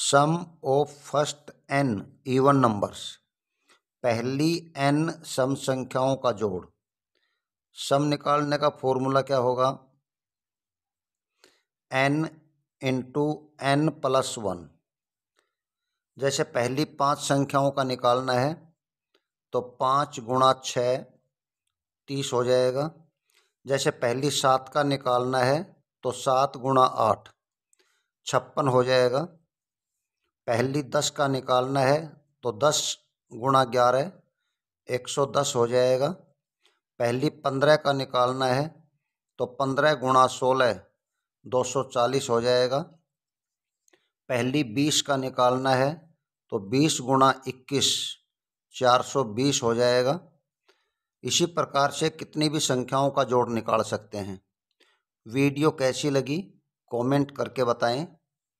some of first n even numbers पहली n सम संख्याओं का जोड़ सम निकालने का फॉर्मूला क्या होगा n into n plus one जैसे पहली पांच संख्याओं का निकालना है तो पाँच गुणा छ तीस हो जाएगा जैसे पहली सात का निकालना है तो सात गुणा आठ छप्पन हो जाएगा पहली दस का निकालना है तो दस गुणा ग्यारह एक सौ दस हो जाएगा पहली पंद्रह का निकालना है तो पंद्रह गुणा सोलह दो सौ चालीस हो जाएगा पहली बीस का निकालना है तो बीस गुणा इक्कीस चार सौ बीस हो जाएगा इसी प्रकार से कितनी भी संख्याओं का जोड़ निकाल सकते हैं वीडियो कैसी लगी कमेंट करके बताएं